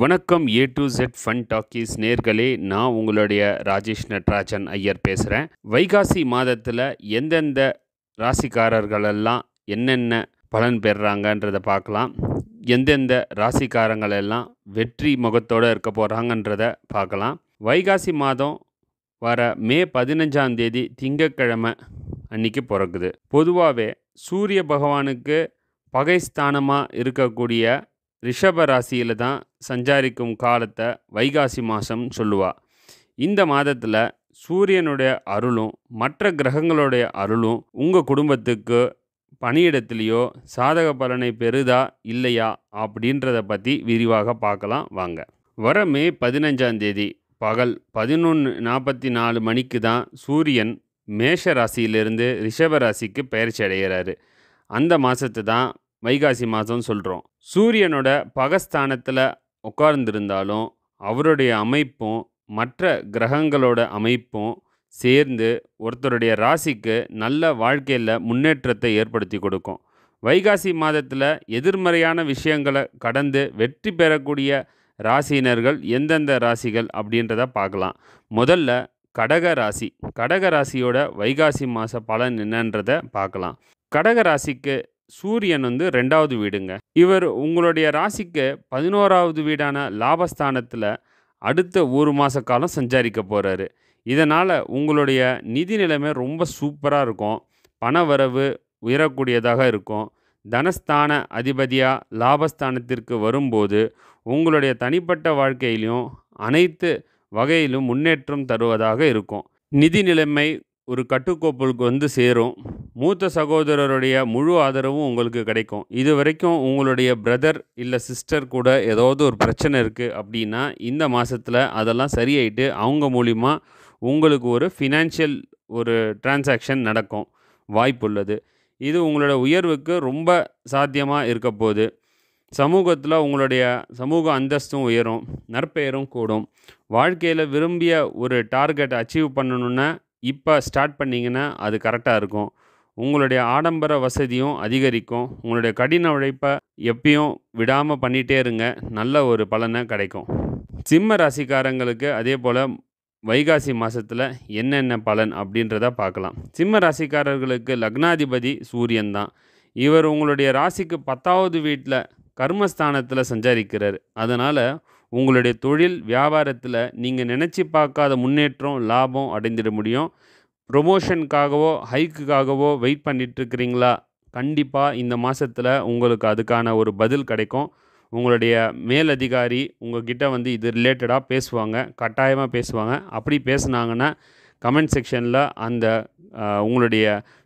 வணக்கம் A to Z fun talkies நேர்களே நான் உங்களுடைய ராஜேஷ் நட்ராஜன் ஐயர் பேசுகிறேன் வைகாசி மாதத்தில் எந்தெந்த ராசிக்காரர்களெல்லாம் என்னென்ன பலன் பெறுறாங்கன்றதை பார்க்கலாம் எந்தெந்த ராசிக்காரங்களெல்லாம் வெற்றி முகத்தோடு இருக்க போகிறாங்கன்றதை பார்க்கலாம் வைகாசி மாதம் வர மே பதினஞ்சாம் தேதி திங்கக்கிழமை அன்னைக்கு பிறகுது பொதுவாகவே சூரிய பகவானுக்கு பகைஸ்தானமாக இருக்கக்கூடிய ரிஷப ராசியில் தான் சஞ்சாரிக்கும் காலத்தை வைகாசி மாதம் சொல்லுவாள் இந்த மாதத்தில் சூரியனுடைய அருளும் மற்ற கிரகங்களுடைய அருளும் உங்கள் குடும்பத்துக்கு பணியிடத்துலேயோ சாதக பலனை பெறுதா இல்லையா அப்படின்றத பற்றி விரிவாக பார்க்கலாம் வாங்க வர மே பதினஞ்சாம் தேதி பகல் பதினொன்று நாற்பத்தி நாலு மணிக்கு தான் சூரியன் மேஷ ராசியிலிருந்து ரிஷப ராசிக்கு பயிற்சி அடைகிறாரு அந்த மாதத்து தான் வைகாசி மாதம்னு சொல்கிறோம் சூரியனோட பகஸ்தானத்தில் உட்கார்ந்திருந்தாலும் அவருடைய அமைப்பும் மற்ற கிரகங்களோட அமைப்பும் சேர்ந்து ஒருத்தருடைய ராசிக்கு நல்ல வாழ்க்கையில் முன்னேற்றத்தை ஏற்படுத்தி கொடுக்கும் வைகாசி மாதத்தில் எதிர்மறையான விஷயங்களை கடந்து வெற்றி பெறக்கூடிய ராசியினர்கள் எந்தெந்த ராசிகள் அப்படின்றத பார்க்கலாம் முதல்ல கடக ராசி கடக ராசியோட வைகாசி மாத பலன் என்னன்றதை பார்க்கலாம் கடக ராசிக்கு சூரியன் வந்து ரெண்டாவது வீடுங்க இவர் உங்களுடைய ராசிக்கு பதினோராவது வீடான லாபஸ்தானத்தில் அடுத்த ஒரு மாத காலம் சஞ்சாரிக்க போகிறாரு இதனால் உங்களுடைய நிதி நிலைமை ரொம்ப சூப்பராக இருக்கும் பண வரவு உயரக்கூடியதாக இருக்கும் தனஸ்தான அதிபதியாக லாபஸ்தானத்திற்கு வரும்போது உங்களுடைய தனிப்பட்ட வாழ்க்கையிலும் அனைத்து வகையிலும் முன்னேற்றம் தருவதாக இருக்கும் நிதி நிலைமை ஒரு கட்டுக்கோப்பலுக்கு வந்து சேரும் மூத்த சகோதரருடைய முழு ஆதரவும் உங்களுக்கு கிடைக்கும் இது வரைக்கும் உங்களுடைய பிரதர் இல்லை சிஸ்டர் கூட ஏதாவது ஒரு பிரச்சனை இருக்குது அப்படின்னா இந்த மாதத்தில் அதெல்லாம் சரியாயிட்டு அவங்க மூலிமா உங்களுக்கு ஒரு ஃபினான்ஷியல் ஒரு டிரான்சாக்ஷன் நடக்கும் வாய்ப்புள்ளது இது உங்களோட உயர்வுக்கு ரொம்ப சாத்தியமாக இருக்க போகுது சமூகத்தில் உங்களுடைய சமூக அந்தஸ்தும் உயரும் நற்பெயரும் கூடும் வாழ்க்கையில் விரும்பிய ஒரு டார்கெட் அச்சீவ் பண்ணணுன்னா இப்போ ஸ்டார்ட் பண்ணிங்கன்னா அது கரெக்டாக இருக்கும் உங்களுடைய ஆடம்பர வசதியும் அதிகரிக்கும் உங்களுடைய கடின உழைப்பை எப்பயும் விடாமல் பண்ணிகிட்டே இருங்க நல்ல ஒரு பலனை கிடைக்கும் சிம்ம ராசிக்காரங்களுக்கு அதே போல் வைகாசி மாதத்தில் என்னென்ன பலன் அப்படின்றத பார்க்கலாம் சிம்ம ராசிக்காரர்களுக்கு லக்னாதிபதி சூரியன் தான் இவர் உங்களுடைய ராசிக்கு பத்தாவது வீட்டில் கர்மஸ்தானத்தில் சஞ்சாரிக்கிறார் அதனால் உங்களுடைய தொழில் வியாபாரத்தில் நீங்கள் நினச்சி பார்க்காத முன்னேற்றம் லாபம் அடைந்திட முடியும் ப்ரொமோஷனுக்காகவோ ஹைக்குக்காகவோ வெயிட் பண்ணிகிட்ருக்கிறீங்களா கண்டிப்பாக இந்த மாதத்தில் உங்களுக்கு அதுக்கான ஒரு பதில் கிடைக்கும் உங்களுடைய மேலதிகாரி உங்கள்கிட்ட வந்து இது ரிலேட்டடாக பேசுவாங்க கட்டாயமாக பேசுவாங்க அப்படி பேசுனாங்கன்னா கமெண்ட் செக்ஷனில் அந்த உங்களுடைய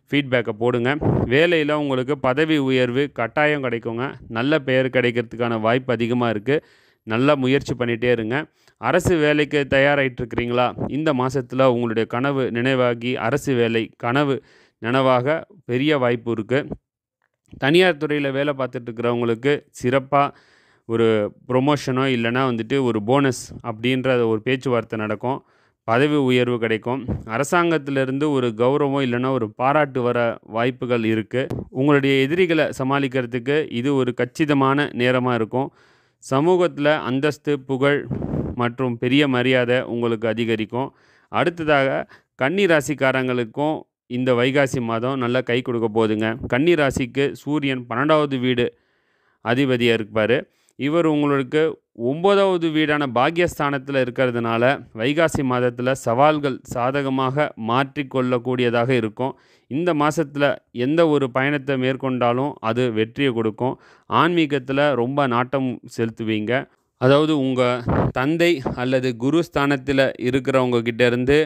ஃபீட்பேக்கை போடுங்க வேலையில் உங்களுக்கு பதவி உயர்வு கட்டாயம் கிடைக்குங்க நல்ல பெயர் கிடைக்கிறதுக்கான வாய்ப்பு அதிகமாக இருக்குது நல்லா முயற்சி பண்ணிகிட்டே இருங்க அரசு வேலைக்கு தயாராகிட்ருக்கிறீங்களா இந்த மாதத்தில் உங்களுடைய கனவு நினைவாகி அரசு வேலை கனவு நினைவாக பெரிய வாய்ப்பு இருக்குது தனியார் துறையில் வேலை பார்த்துட்ருக்குறவங்களுக்கு சிறப்பாக ஒரு ப்ரொமோஷனோ இல்லைனா வந்துட்டு ஒரு போனஸ் அப்படின்ற ஒரு பேச்சுவார்த்தை நடக்கும் பதவி உயர்வு கிடைக்கும் அரசாங்கத்திலிருந்து ஒரு கௌரவம் இல்லைன்னா ஒரு பாராட்டு வர வாய்ப்புகள் இருக்குது உங்களுடைய எதிரிகளை சமாளிக்கிறதுக்கு இது ஒரு கச்சிதமான நேரமாக இருக்கும் சமூகத்தில் அந்தஸ்து புகழ் மற்றும் பெரிய மரியாதை உங்களுக்கு அதிகரிக்கும் அடுத்ததாக கன்னி ராசிக்காரங்களுக்கும் இந்த வைகாசி மாதம் நல்லா கை கொடுக்க போகுதுங்க கன்னி ராசிக்கு சூரியன் பன்னெண்டாவது வீடு அதிபதியாக இருப்பார் இவர் உங்களுக்கு ஒம்பதாவது வீடான பாக்யஸ்தானத்தில் இருக்கிறதுனால வைகாசி மாதத்தில் சவால்கள் சாதகமாக மாற்றிக்கொள்ளக்கூடியதாக இருக்கும் இந்த மாதத்தில் எந்த ஒரு பயணத்தை மேற்கொண்டாலும் அது வெற்றியை கொடுக்கும் ஆன்மீகத்தில் ரொம்ப நாட்டம் செலுத்துவீங்க அதாவது உங்கள் தந்தை அல்லது குரு ஸ்தானத்தில் இருக்கிறவங்க கிட்டேருந்து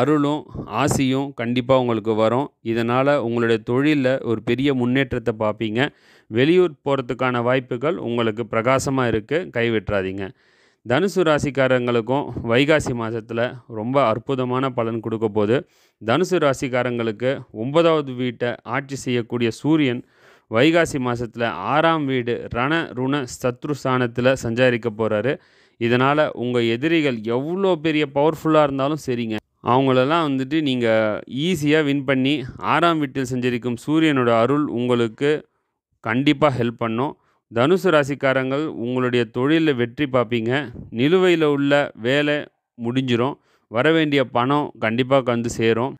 அருளும் ஆசியும் கண்டிப்பாக உங்களுக்கு வரும் இதனால் உங்களுடைய தொழிலில் ஒரு பெரிய முன்னேற்றத்தை பார்ப்பீங்க வெளியூர் போகிறதுக்கான வாய்ப்புகள் உங்களுக்கு பிரகாசமாக இருக்குது கைவிட்டுறாதீங்க தனுசு ராசிக்காரங்களுக்கும் வைகாசி மாதத்தில் ரொம்ப அற்புதமான பலன் கொடுக்க போது தனுசு ராசிக்காரங்களுக்கு ஒன்பதாவது வீட்டை ஆட்சி செய்யக்கூடிய சூரியன் வைகாசி மாதத்தில் ஆறாம் வீடு ரண ருண சத்ரு ஸ்தானத்தில் சஞ்சாரிக்க போகிறாரு இதனால் உங்கள் எதிரிகள் எவ்வளோ பெரிய பவர்ஃபுல்லாக இருந்தாலும் சரிங்க அவங்களெல்லாம் வந்துட்டு நீங்கள் ஈஸியாக வின் பண்ணி ஆறாம் வீட்டில் செஞ்சிருக்கும் சூரியனோட அருள் உங்களுக்கு கண்டிப்பாக ஹெல்ப் பண்ணும் தனுசு ராசிக்காரங்கள் உங்களுடைய தொழிலில் வெற்றி பார்ப்பீங்க நிலுவையில் உள்ள வேலை முடிஞ்சிடும் வர வேண்டிய பணம் கண்டிப்பாக வந்து சேரும்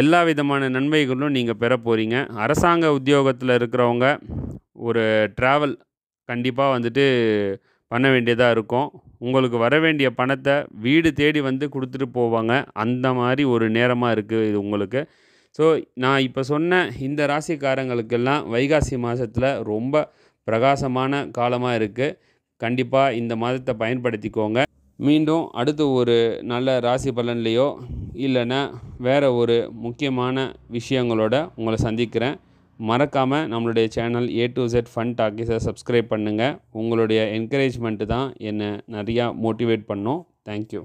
எல்லா விதமான நன்மைகளும் நீங்கள் பெற போகிறீங்க அரசாங்க உத்தியோகத்தில் இருக்கிறவங்க ஒரு ட்ராவல் கண்டிப்பாக வந்துட்டு பண்ண வேண்டியதாக இருக்கும் உங்களுக்கு வர வேண்டிய பணத்தை வீடு தேடி வந்து கொடுத்துட்டு போவாங்க அந்த மாதிரி ஒரு நேரமாக இருக்குது இது உங்களுக்கு ஸோ நான் இப்போ சொன்ன இந்த ராசிக்காரங்களுக்கெல்லாம் வைகாசி மாதத்தில் ரொம்ப பிரகாசமான காலமாக இருக்குது கண்டிப்பாக இந்த மாதத்தை பயன்படுத்திக்கோங்க மீண்டும் அடுத்து ஒரு நல்ல ராசி பலன்லேயோ இல்லைன்னா வேறு ஒரு முக்கியமான விஷயங்களோட உங்களை சந்திக்கிறேன் மறக்காமல் நம்மளுடைய channel A to Z fun டாக்கிஸை சப்ஸ்கிரைப் பண்ணுங்கள் உங்களுடைய என்கரேஜ்மெண்ட்டு தான் என்னை நிறையா மோட்டிவேட் பண்ணும் தேங்க்யூ